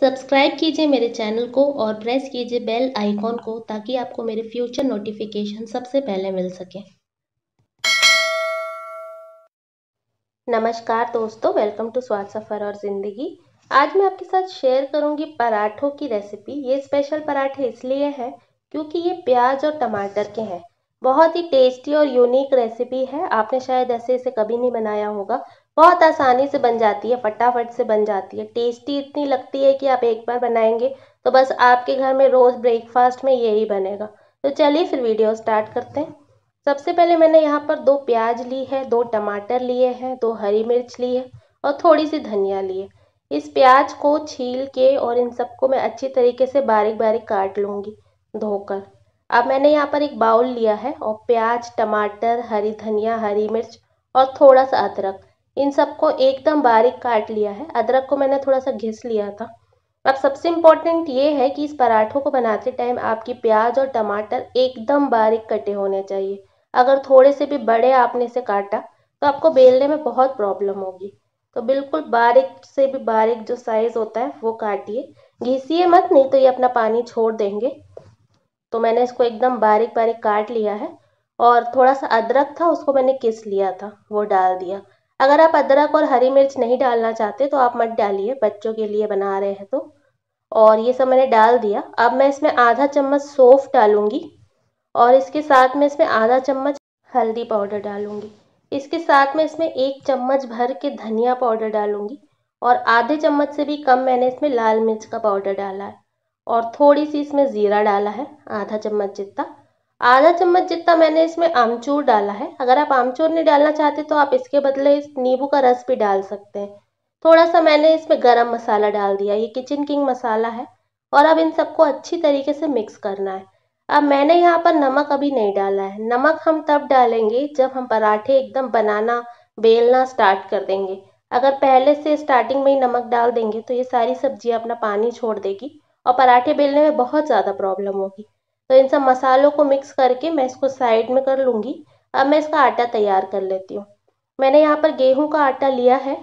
subscribe कीजिए मेरे channel को और प्रेस कीजिए बेल आइकॉन को ताकि आपको मेरे फ्यूचर नोटिफिकेशन सबसे पहले मिल सके नमस्कार दोस्तों वेलकम टू स्वाद सफ़र और ज़िंदगी आज मैं आपके साथ शेयर करूंगी पराठों की रेसिपी ये स्पेशल पराठे इसलिए हैं क्योंकि ये प्याज और टमाटर के हैं बहुत ही टेस्टी और यूनिक रेसिपी है आपने शायद ऐसे इसे कभी नहीं बनाया होगा बहुत आसानी से बन जाती है फटाफट से बन जाती है टेस्टी इतनी लगती है कि आप एक बार बनाएंगे तो बस आपके घर में रोज़ ब्रेकफास्ट में यही बनेगा तो चलिए फिर वीडियो स्टार्ट करते हैं सबसे पहले मैंने यहाँ पर दो प्याज ली है दो टमाटर लिए हैं दो हरी मिर्च ली है और थोड़ी सी धनिया ली है इस प्याज को छील के और इन सबको मैं अच्छी तरीके से बारीक बारीक काट लूँगी धोकर अब मैंने यहाँ पर एक बाउल लिया है और प्याज टमाटर हरी धनिया हरी मिर्च और थोड़ा सा अदरक इन सबको एकदम बारीक काट लिया है अदरक को मैंने थोड़ा सा घिस लिया था अब सबसे इम्पोर्टेंट ये है कि इस पराठों को बनाते टाइम आपकी प्याज और टमाटर एकदम बारीक कटे होने चाहिए अगर थोड़े से भी बड़े आपने से काटा तो आपको बेलने में बहुत प्रॉब्लम होगी तो बिल्कुल बारीक से भी बारीक जो साइज़ होता है वो काटिए घिसिए मत नहीं तो ये अपना पानी छोड़ देंगे तो मैंने इसको एकदम बारीक बारीक काट लिया है और थोड़ा सा अदरक था उसको मैंने किस लिया था वो डाल दिया अगर आप अदरक और हरी मिर्च नहीं डालना चाहते तो आप मत डालिए बच्चों के लिए बना रहे हैं तो और ये सब मैंने डाल दिया अब मैं इसमें आधा चम्मच सौंफ डालूंगी और इसके साथ में इसमें आधा चम्मच हल्दी पाउडर डालूंगी इसके साथ में इसमें एक चम्मच भर के धनिया पाउडर डालूंगी और आधे चम्मच से भी कम मैंने इसमें लाल मिर्च का पाउडर डाला है और थोड़ी सी इसमें ज़ीरा डाला है आधा चम्मच जितना आधा चम्मच जितना मैंने इसमें आमचूर डाला है अगर आप आमचूर नहीं डालना चाहते तो आप इसके बदले इस नींबू का रस भी डाल सकते हैं थोड़ा सा मैंने इसमें गरम मसाला डाल दिया ये किचन किंग मसाला है और अब इन सबको अच्छी तरीके से मिक्स करना है अब मैंने यहाँ पर नमक अभी नहीं डाला है नमक हम तब डालेंगे जब हम पराठे एकदम बनाना बेलना स्टार्ट कर देंगे अगर पहले से स्टार्टिंग में ही नमक डाल देंगे तो ये सारी सब्जियाँ अपना पानी छोड़ देगी और पराठे बेलने में बहुत ज़्यादा प्रॉब्लम होगी तो इन सब मसालों को मिक्स करके मैं इसको साइड में कर लूँगी अब मैं इसका आटा तैयार कर लेती हूँ मैंने यहाँ पर गेहूँ का आटा लिया है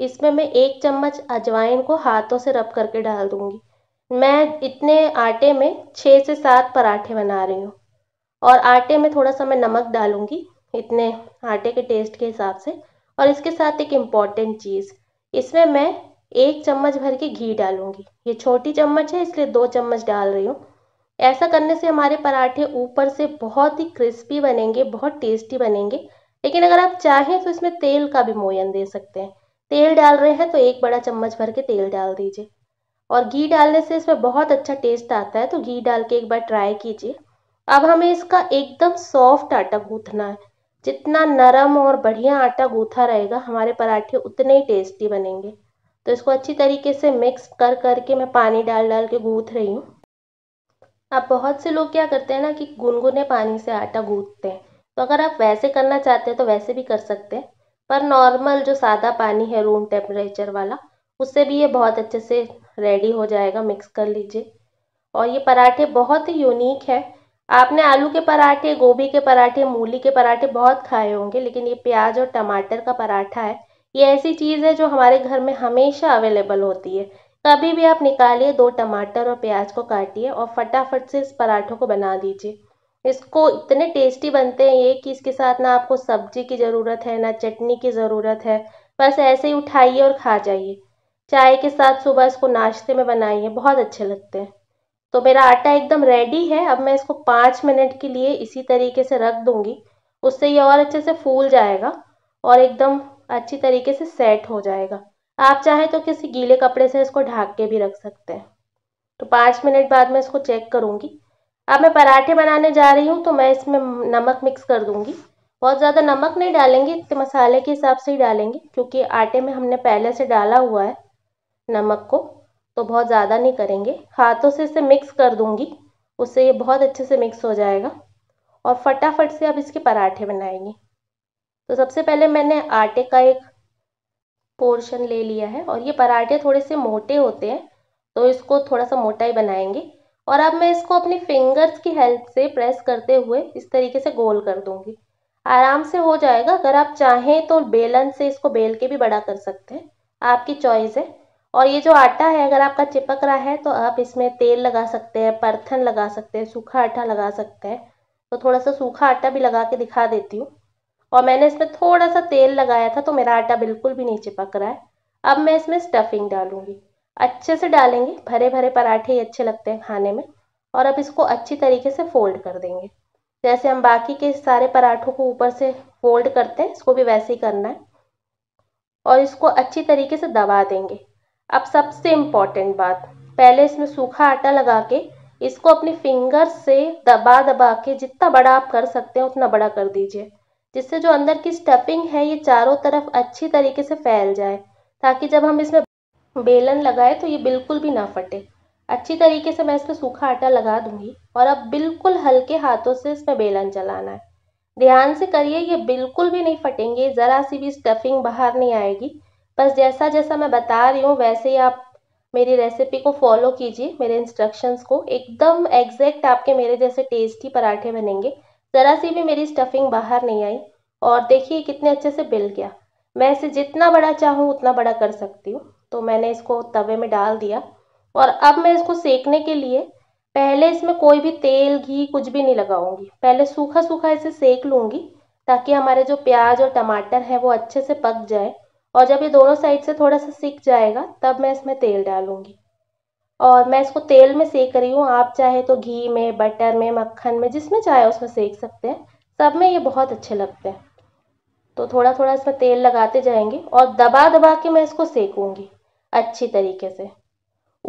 इसमें मैं एक चम्मच अजवाइन को हाथों से रब करके डाल दूँगी मैं इतने आटे में छः से सात पराठे बना रही हूँ और आटे में थोड़ा सा मैं नमक डालूँगी इतने आटे के टेस्ट के हिसाब से और इसके साथ एक इम्पॉर्टेंट चीज़ इसमें मैं एक चम्मच भर के घी डालूँगी ये छोटी चम्मच है इसलिए दो चम्मच डाल रही हूँ ऐसा करने से हमारे पराठे ऊपर से बहुत ही क्रिस्पी बनेंगे बहुत टेस्टी बनेंगे लेकिन अगर आप चाहें तो इसमें तेल का भी मोयन दे सकते हैं तेल डाल रहे हैं तो एक बड़ा चम्मच भर के तेल डाल दीजिए और घी डालने से इसमें बहुत अच्छा टेस्ट आता है तो घी डाल के एक बार ट्राई कीजिए अब हमें इसका एकदम सॉफ्ट आटा गूंथना है जितना नरम और बढ़िया आटा गूंथा रहेगा हमारे पराठे उतने ही टेस्टी बनेंगे तो इसको अच्छी तरीके से मिक्स कर करके मैं पानी डाल डाल के गूंथ रही हूँ आप बहुत से लोग क्या करते हैं ना कि गुनगुने पानी से आटा गूंथते हैं तो अगर आप वैसे करना चाहते हैं तो वैसे भी कर सकते हैं पर नॉर्मल जो सादा पानी है रूम टेम्परेचर वाला उससे भी ये बहुत अच्छे से रेडी हो जाएगा मिक्स कर लीजिए और ये पराठे बहुत ही यूनिक है आपने आलू के पराठे गोभी के पराठे मूली के पराठे बहुत खाए होंगे लेकिन ये प्याज और टमाटर का पराठा है ये ऐसी चीज़ है जो हमारे घर में हमेशा अवेलेबल होती है कभी भी आप निकालिए दो टमाटर और प्याज को काटिए और फटाफट से इस पराठों को बना दीजिए इसको इतने टेस्टी बनते हैं ये कि इसके साथ ना आपको सब्जी की ज़रूरत है ना चटनी की ज़रूरत है बस ऐसे ही उठाइए और खा जाइए चाय के साथ सुबह इसको नाश्ते में बनाइए बहुत अच्छे लगते हैं तो मेरा आटा एकदम रेडी है अब मैं इसको पाँच मिनट के लिए इसी तरीके से रख दूँगी उससे ये और अच्छे से फूल जाएगा और एकदम अच्छी तरीके से सेट हो जाएगा आप चाहे तो किसी गीले कपड़े से इसको ढाक के भी रख सकते हैं तो पाँच मिनट बाद मैं इसको चेक करूँगी अब मैं पराठे बनाने जा रही हूँ तो मैं इसमें नमक मिक्स कर दूँगी बहुत ज़्यादा नमक नहीं डालेंगे इतने मसाले के हिसाब से ही डालेंगे क्योंकि आटे में हमने पहले से डाला हुआ है नमक को तो बहुत ज़्यादा नहीं करेंगे हाथों से इसे मिक्स कर दूँगी उससे ये बहुत अच्छे से मिक्स हो जाएगा और फटाफट से अब इसके पराठे बनाएंगे तो सबसे पहले मैंने आटे का एक पोर्शन ले लिया है और ये पराठे थोड़े से मोटे होते हैं तो इसको थोड़ा सा मोटा ही बनाएंगे और अब मैं इसको अपनी फिंगर्स की हेल्प से प्रेस करते हुए इस तरीके से गोल कर दूंगी आराम से हो जाएगा अगर आप चाहें तो बेलन से इसको बेल के भी बड़ा कर सकते हैं आपकी चॉइस है और ये जो आटा है अगर आपका चिपक रहा है तो आप इसमें तेल लगा सकते हैं परथन लगा सकते हैं सूखा आटा लगा सकते हैं तो थोड़ा सा सूखा आटा भी लगा के दिखा देती हूँ और मैंने इसमें थोड़ा सा तेल लगाया था तो मेरा आटा बिल्कुल भी नीचे पक रहा है अब मैं इसमें स्टफिंग डालूंगी अच्छे से डालेंगे भरे भरे पराठे ही अच्छे लगते हैं खाने में और अब इसको अच्छी तरीके से फोल्ड कर देंगे जैसे हम बाकी के सारे पराठों को ऊपर से फोल्ड करते हैं इसको भी वैसे ही करना है और इसको अच्छी तरीके से दबा देंगे अब सबसे इम्पॉर्टेंट बात पहले इसमें सूखा आटा लगा के इसको अपनी फिंगर से दबा दबा के जितना बड़ा आप कर सकते हैं उतना बड़ा कर दीजिए जिससे जो अंदर की स्टफिंग है ये चारों तरफ अच्छी तरीके से फैल जाए ताकि जब हम इसमें बेलन लगाए तो ये बिल्कुल भी ना फटे अच्छी तरीके से मैं इसमें सूखा आटा लगा दूंगी और अब बिल्कुल हल्के हाथों से इसमें बेलन चलाना है ध्यान से करिए ये बिल्कुल भी नहीं फटेंगे ज़रा सी भी स्टफिंग बाहर नहीं आएगी बस जैसा जैसा मैं बता रही हूँ वैसे ही आप मेरी रेसिपी को फॉलो कीजिए मेरे इंस्ट्रक्शंस को एकदम एग्जैक्ट आपके मेरे जैसे टेस्टी पराठे बनेंगे ज़रा सी भी मेरी स्टफिंग बाहर नहीं आई और देखिए कितने अच्छे से बिल गया मैं इसे जितना बड़ा चाहूँ उतना बड़ा कर सकती हूँ तो मैंने इसको तवे में डाल दिया और अब मैं इसको सेकने के लिए पहले इसमें कोई भी तेल घी कुछ भी नहीं लगाऊंगी पहले सूखा सूखा इसे सेक लूँगी ताकि हमारे जो प्याज और टमाटर है वो अच्छे से पक जाए और जब ये दोनों साइड से थोड़ा सा सीख जाएगा तब मैं इसमें तेल डालूंगी और मैं इसको तेल में सेक रही हूँ आप चाहे तो घी में बटर में मक्खन में जिसमें चाहे उसमें सेक सकते हैं सब में ये बहुत अच्छे लगते हैं तो थोड़ा थोड़ा इसमें तेल लगाते जाएंगे और दबा दबा के मैं इसको सेकूँगी अच्छी तरीके से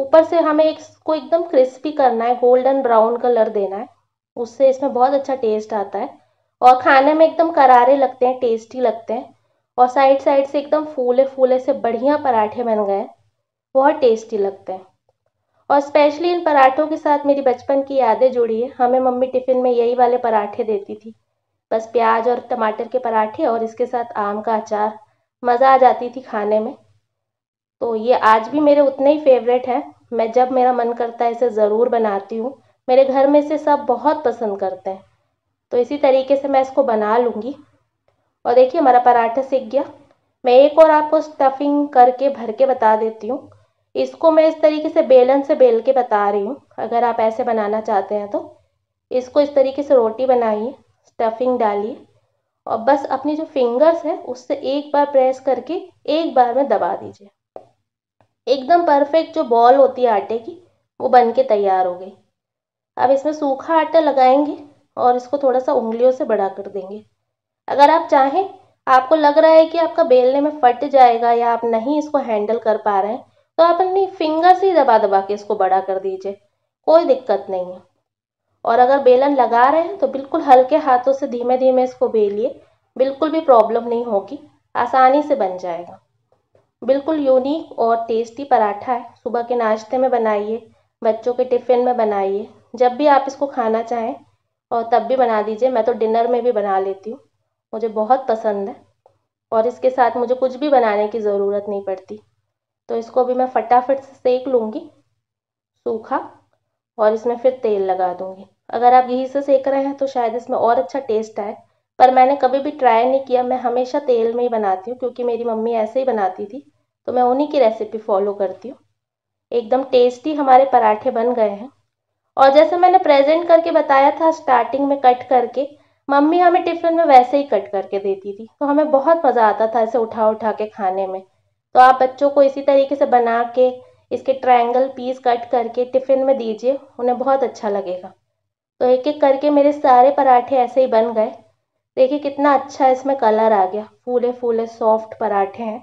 ऊपर से हमें इसको एकदम क्रिस्पी करना है गोल्डन ब्राउन कलर देना है उससे इसमें बहुत अच्छा टेस्ट आता है और खाने में एकदम करारे लगते हैं टेस्टी लगते हैं और साइड साइड से एकदम फूले फूले से बढ़िया पराठे बन गए बहुत टेस्टी लगते हैं और स्पेशली इन पराठों के साथ मेरी बचपन की यादें जुड़ी है हमें मम्मी टिफ़िन में यही वाले पराठे देती थी बस प्याज और टमाटर के पराठे और इसके साथ आम का अचार मज़ा आ जाती थी खाने में तो ये आज भी मेरे उतने ही फेवरेट हैं मैं जब मेरा मन करता है इसे ज़रूर बनाती हूँ मेरे घर में इसे सब बहुत पसंद करते हैं तो इसी तरीके से मैं इसको बना लूँगी और देखिए हमारा पराठा सीख गया मैं एक और आपको स्टफिंग करके भर के बता देती हूँ इसको मैं इस तरीके से बेलन से बेल के बता रही हूँ अगर आप ऐसे बनाना चाहते हैं तो इसको इस तरीके से रोटी बनाइए स्टफिंग डालिए और बस अपनी जो फिंगर्स है उससे एक बार प्रेस करके एक बार में दबा दीजिए एकदम परफेक्ट जो बॉल होती है आटे की वो बन के तैयार हो गई अब इसमें सूखा आटा लगाएंगे और इसको थोड़ा सा उंगलियों से बड़ा कर देंगे अगर आप चाहें आपको लग रहा है कि आपका बेलने में फट जाएगा या आप नहीं इसको हैंडल कर पा रहे हैं तो आप अपनी फिंगर से ही दबा दबा के इसको बड़ा कर दीजिए कोई दिक्कत नहीं है और अगर बेलन लगा रहे हैं तो बिल्कुल हल्के हाथों से धीमे धीमे इसको बेलिए बिल्कुल भी प्रॉब्लम नहीं होगी आसानी से बन जाएगा बिल्कुल यूनिक और टेस्टी पराठा है सुबह के नाश्ते में बनाइए बच्चों के टिफ़िन में बनाइए जब भी आप इसको खाना चाहें और तब भी बना दीजिए मैं तो डिनर में भी बना लेती हूँ मुझे बहुत पसंद है और इसके साथ मुझे कुछ भी बनाने की ज़रूरत नहीं पड़ती तो इसको अभी मैं फटाफट से सेक लूँगी सूखा और इसमें फिर तेल लगा दूँगी अगर आप घी से सेक रहे हैं तो शायद इसमें और अच्छा टेस्ट आए पर मैंने कभी भी ट्राई नहीं किया मैं हमेशा तेल में ही बनाती हूँ क्योंकि मेरी मम्मी ऐसे ही बनाती थी तो मैं उन्हीं की रेसिपी फॉलो करती हूँ एकदम टेस्टी हमारे पराठे बन गए हैं और जैसे मैंने प्रेजेंट करके बताया था स्टार्टिंग में कट करके मम्मी हमें टिफ़िन में वैसे ही कट करके देती थी तो हमें बहुत मज़ा आता था इसे उठा उठा के खाने में तो आप बच्चों को इसी तरीके से बना के इसके ट्रायंगल पीस कट करके टिफ़िन में दीजिए उन्हें बहुत अच्छा लगेगा तो एक एक करके मेरे सारे पराठे ऐसे ही बन गए देखिए कितना अच्छा इसमें कलर आ गया फूले फूले सॉफ्ट पराठे हैं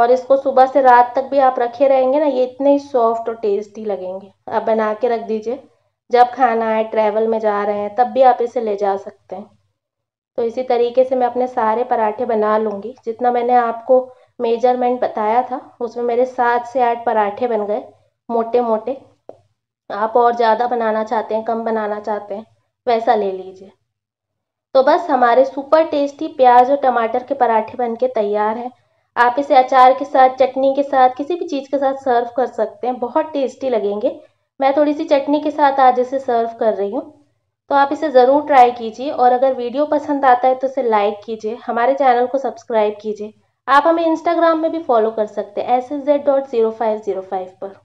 और इसको सुबह से रात तक भी आप रखे रहेंगे ना ये इतने ही सॉफ्ट और टेस्टी लगेंगे आप बना के रख दीजिए जब खाना है ट्रैवल में जा रहे हैं तब भी आप इसे ले जा सकते हैं तो इसी तरीके से मैं अपने सारे पराठे बना लूँगी जितना मैंने आपको मेजरमेंट बताया था उसमें मेरे सात से आठ पराठे बन गए मोटे मोटे आप और ज़्यादा बनाना चाहते हैं कम बनाना चाहते हैं वैसा ले लीजिए तो बस हमारे सुपर टेस्टी प्याज और टमाटर के पराठे बनके तैयार हैं आप इसे अचार के साथ चटनी के साथ किसी भी चीज़ के साथ सर्व कर सकते हैं बहुत टेस्टी लगेंगे मैं थोड़ी सी चटनी के साथ आज इसे सर्व कर रही हूँ तो आप इसे ज़रूर ट्राई कीजिए और अगर वीडियो पसंद आता है तो इसे लाइक कीजिए हमारे चैनल को सब्सक्राइब कीजिए आप हमें इंस्टाग्राम में भी फॉलो कर सकते हैं S S Z dot zero five zero five पर